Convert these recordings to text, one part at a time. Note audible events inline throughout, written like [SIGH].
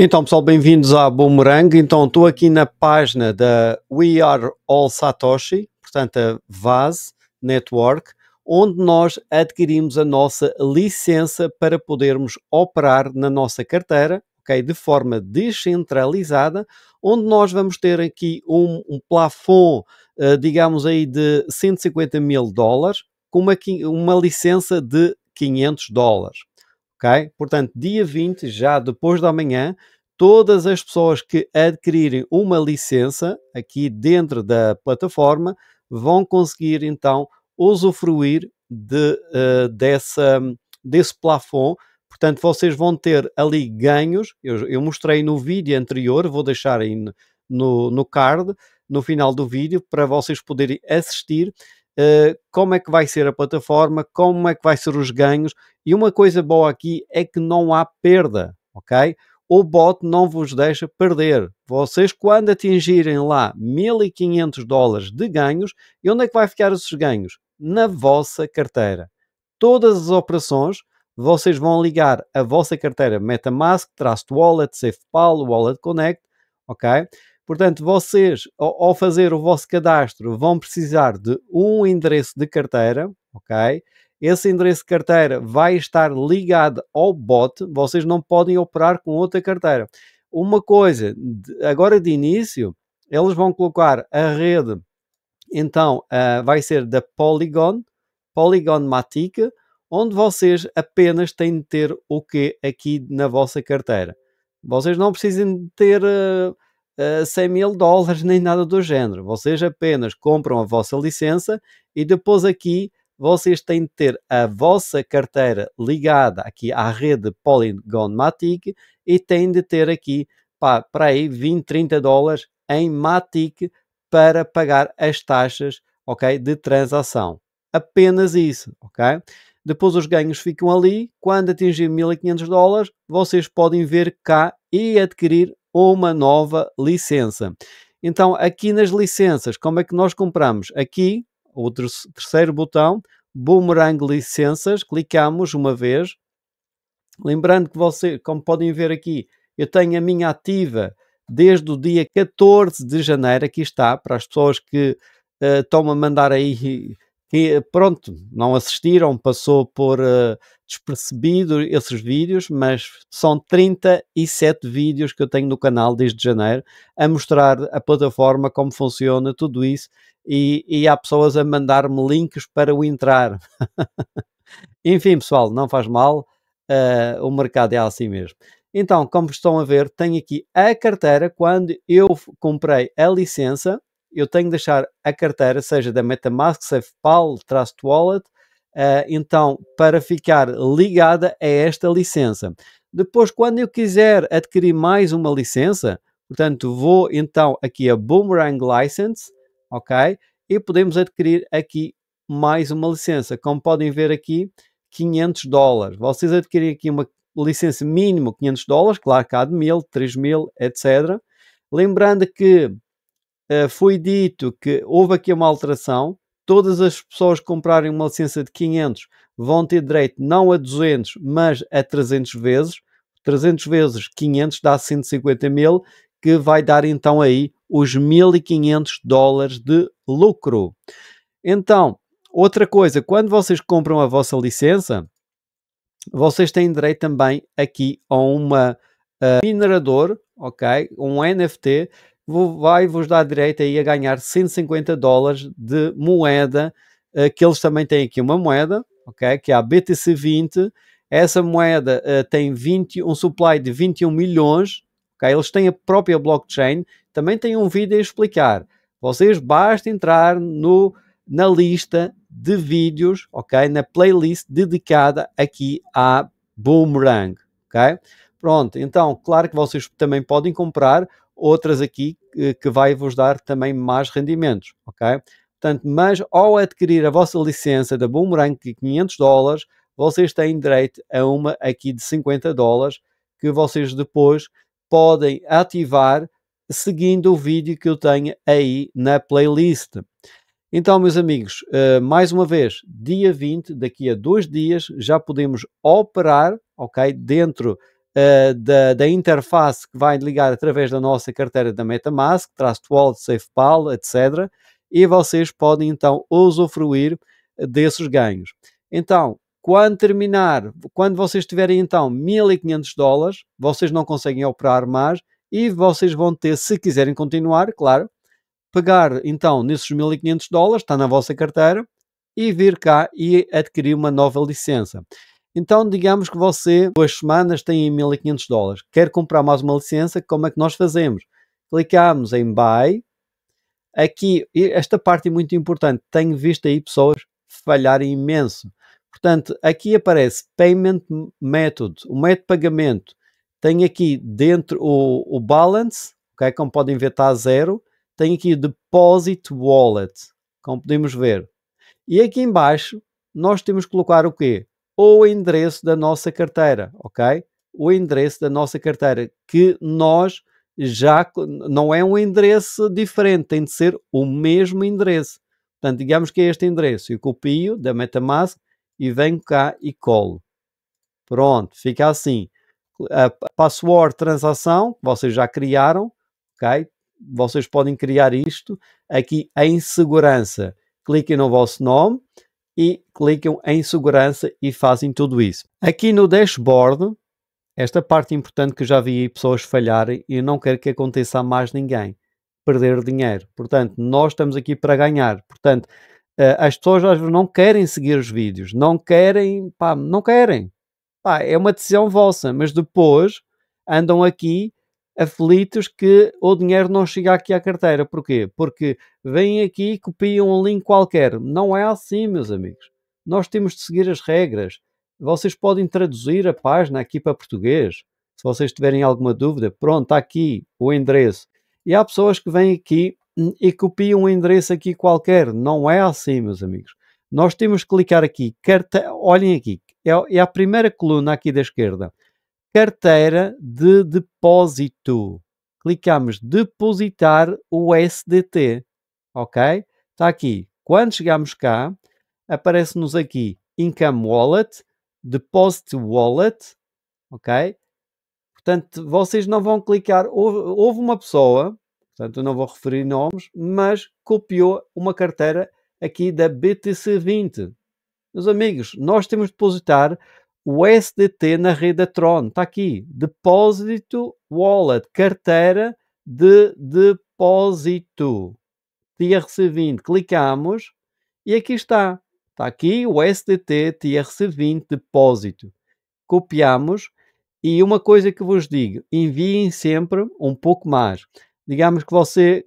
Então, pessoal, bem-vindos à Boomerang. Então, estou aqui na página da We Are All Satoshi, portanto, a Vase Network, onde nós adquirimos a nossa licença para podermos operar na nossa carteira, ok? De forma descentralizada, onde nós vamos ter aqui um, um plafond, uh, digamos aí, de 150 mil dólares, com uma, uma licença de 500 dólares ok? Portanto, dia 20, já depois da manhã, todas as pessoas que adquirirem uma licença aqui dentro da plataforma vão conseguir então usufruir de, uh, dessa, desse plafond. Portanto, vocês vão ter ali ganhos. Eu, eu mostrei no vídeo anterior, vou deixar aí no, no card, no final do vídeo, para vocês poderem assistir. Eh, como é que vai ser a plataforma, como é que vai ser os ganhos. E uma coisa boa aqui é que não há perda, ok? O bot não vos deixa perder. Vocês, quando atingirem lá 1.500 dólares de ganhos, e onde é que vai ficar esses ganhos? Na vossa carteira. Todas as operações vocês vão ligar a vossa carteira MetaMask, Trust Wallet, SafePal, Wallet Connect, ok? Portanto, vocês, ao fazer o vosso cadastro, vão precisar de um endereço de carteira, ok? Esse endereço de carteira vai estar ligado ao bot, vocês não podem operar com outra carteira. Uma coisa, agora de início, eles vão colocar a rede, então uh, vai ser da Polygon, Polygon Matic, onde vocês apenas têm de ter o que aqui na vossa carteira. Vocês não precisam de ter. Uh, 100 eh, mil dólares nem nada do género. Vocês apenas compram a vossa licença e depois aqui vocês têm de ter a vossa carteira ligada aqui à rede Polygon Matic e têm de ter aqui para aí 20, 30 dólares em Matic para pagar as taxas ok, de transação. Apenas isso, ok? Depois os ganhos ficam ali. Quando atingir 1.500 dólares, vocês podem ver cá e adquirir ou uma nova licença. Então, aqui nas licenças, como é que nós compramos? Aqui, o terceiro botão, Boomerang Licenças, clicamos uma vez. Lembrando que você, como podem ver aqui, eu tenho a minha ativa desde o dia 14 de janeiro, aqui está, para as pessoas que uh, eh, estão a mandar aí que eh, pronto, não assistiram, passou por uh, despercebido esses vídeos, mas são 37 vídeos que eu tenho no canal desde janeiro a mostrar a plataforma, como funciona, tudo isso, e, e há pessoas a mandar-me links para o entrar. [LAUGHS] Enfim, pessoal, não faz mal, uh, o mercado é assim mesmo. Então, como estão a ver, tenho aqui a carteira quando eu comprei a licença eu tenho que deixar a carteira, seja da MetaMask, SafePal, Trust Wallet, uh, então para ficar ligada a esta licença. Depois, quando eu quiser adquirir mais uma licença, portanto, vou então aqui a Boomerang License, ok? E podemos adquirir aqui mais uma licença. Como podem ver aqui, 500 dólares. Vocês adquirem aqui uma licença mínimo 500 dólares, claro que há de 1000, 3000, etc. Lembrando que eh, foi dito que houve aqui uma alteração, todas as pessoas que comprarem uma licença de 500 vão ter direito não a 200, mas a 300 vezes. 300 vezes 500 dá 150 mil, que vai dar então aí os 1.500 dólares de lucro. Então, outra coisa, quando vocês compram a vossa licença, vocês têm direito também aqui a uma uh, minerador, ok? Um NFT vai-vos dar direito aí a ganhar 150 dólares de moeda, eh, que eles também têm aqui uma moeda, ok? Que é a BTC20. Essa moeda uh, tem 20, um supply de 21 milhões, ok? Eles têm a própria blockchain. Também tem um vídeo a explicar. Vocês basta entrar no, na lista de vídeos, ok? Na playlist dedicada aqui à Boomerang, ok? Pronto, então, claro que vocês também podem comprar outras aqui eh, que vai vos dar também mais rendimentos, ok? Portanto, mas ao adquirir a vossa licença da Boomerang de 500 dólares, vocês têm direito a uma aqui de 50 dólares que vocês depois podem ativar seguindo o vídeo que eu tenho aí na playlist. Então, meus amigos, eh, mais uma vez, dia 20, daqui a dois dias, já podemos operar, ok? Dentro eh, da, da, interface que vai ligar através da nossa carteira da Metamask, Trust Wallet, SafePal, etc. E vocês podem então usufruir desses ganhos. Então, quando terminar, quando vocês tiverem então 1500 dólares, vocês não conseguem operar mais e vocês vão ter, se quiserem continuar, claro, pegar então nesses 1500 dólares, está na vossa carteira, e vir cá e adquirir uma nova licença. Então, digamos que você, duas semanas, tem 1.500 dólares. Quer comprar mais uma licença? Como é que nós fazemos? Clicamos em Buy. Aqui, esta parte é muito importante. Tenho visto aí pessoas falharem imenso. Portanto, aqui aparece Payment Method, o método de pagamento. Tem aqui dentro o, o Balance, okay? como podem ver está a zero. Tem aqui o Deposit Wallet, como podemos ver. E aqui embaixo nós temos que colocar o quê? ou o endereço da nossa carteira, ok? O endereço da nossa carteira, que nós já não é um endereço diferente, tem de ser o mesmo endereço. Portanto, digamos que é este endereço. Eu copio da MetaMask e venho cá e colo. Pronto, fica assim. A password transação, que vocês já criaram, ok? Vocês podem criar isto aqui em segurança. Cliquem no vosso nome, e clicam em segurança e fazem tudo isso. Aqui no dashboard, esta parte importante que já vi pessoas falharem e não quero que aconteça a mais ninguém perder dinheiro. Portanto, nós estamos aqui para ganhar. Portanto, eh, as pessoas às vezes não querem seguir os vídeos, não querem, pá, não querem. Pá, é uma decisão vossa, mas depois andam aqui aflitos que o dinheiro não chega aqui à carteira. Porquê? Porque vêm aqui e copiam um link qualquer. Não é assim, meus amigos. Nós temos de seguir as regras. Vocês podem traduzir a página aqui para português. Se vocês tiverem alguma dúvida, pronto, está aqui o endereço. E há pessoas que vêm aqui e copiam um endereço aqui qualquer. Não é assim, meus amigos. Nós temos que clicar aqui. Carte Olhem aqui. É, é a primeira coluna aqui da esquerda carteira de depósito. Clicamos depositar o SDT, ok? Está aqui. Quando chegamos cá, aparece-nos aqui Income Wallet, Deposit Wallet, ok? Portanto, vocês não vão clicar. Houve, houve uma pessoa, portanto, eu não vou referir nomes, mas copiou uma carteira aqui da BTC20. Meus amigos, nós temos de depositar o SDT na rede Tron. Está aqui. Depósito, wallet, carteira de depósito. TRC20. Clicamos e aqui está. Está aqui o SDT TRC20 depósito. Copiamos e uma coisa que vos digo, enviem sempre um pouco mais. Digamos que você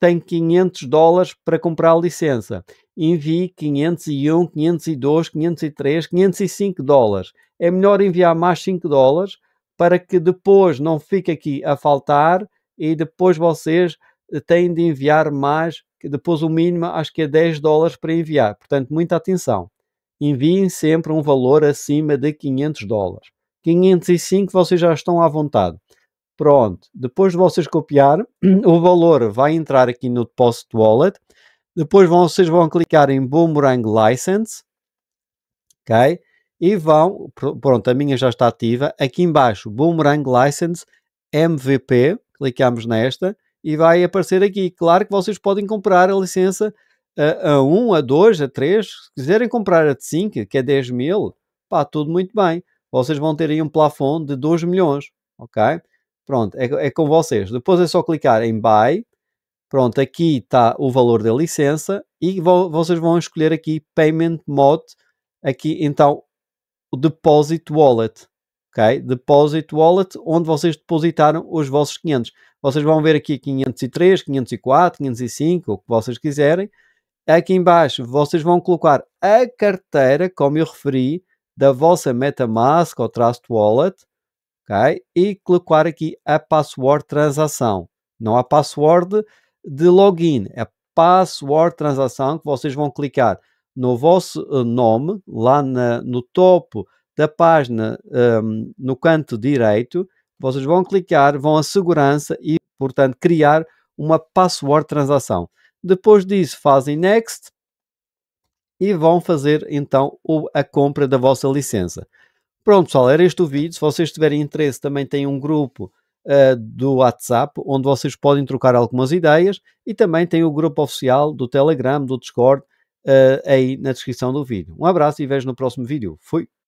tem 500 dólares para comprar a licença. Envie 501, 502, 503, 505 dólares. É melhor enviar mais 5 dólares para que depois não fique aqui a faltar e depois vocês eh, têm de enviar mais, depois o mínimo acho que é 10 dólares para enviar. Portanto, muita atenção. Enviem sempre um valor acima de 500 dólares. 505 vocês já estão à vontade. Pronto, depois de vocês copiar, [CLEARS THROAT] o valor vai entrar aqui no deposit wallet. Depois vocês vão clicar em Boomerang License, ok? E vão, pronto, a minha já está ativa. Aqui embaixo, Boomerang License MVP, clicamos nesta e vai aparecer aqui. Claro que vocês podem comprar a licença a, a 1, a 2, a 3. Se quiserem comprar a de 5, que é 10 mil, pá, tudo muito bem. Vocês vão ter aí um plafond de 2 milhões, ok? Pronto, é, é com vocês. Depois é só clicar em Buy. Pronto, aqui está o valor da licença e vo vocês vão escolher aqui Payment Mode. Aqui então o Deposit Wallet. Ok? Deposit Wallet, onde vocês depositaram os vossos 500. Vocês vão ver aqui 503, 504, 505, o que vocês quiserem. Aqui embaixo vocês vão colocar a carteira, como eu referi, da vossa MetaMask ou Trust Wallet. Okay? E colocar aqui a password transação. Não a password de login, é password transação que vocês vão clicar no vosso eh, nome, lá na, no topo da página, um, ehm, no canto direito, vocês vão clicar, vão a segurança e, portanto, criar uma password transação. Depois disso, fazem next e vão fazer então a compra da vossa licença. Pronto, pessoal, era este o vídeo. Se vocês tiverem interesse, também tem um grupo uh, do WhatsApp onde vocês podem trocar algumas ideias e também tem o grupo oficial do Telegram, do Discord, uh, aí na descrição do vídeo. Um abraço e vejo no próximo vídeo. Fui!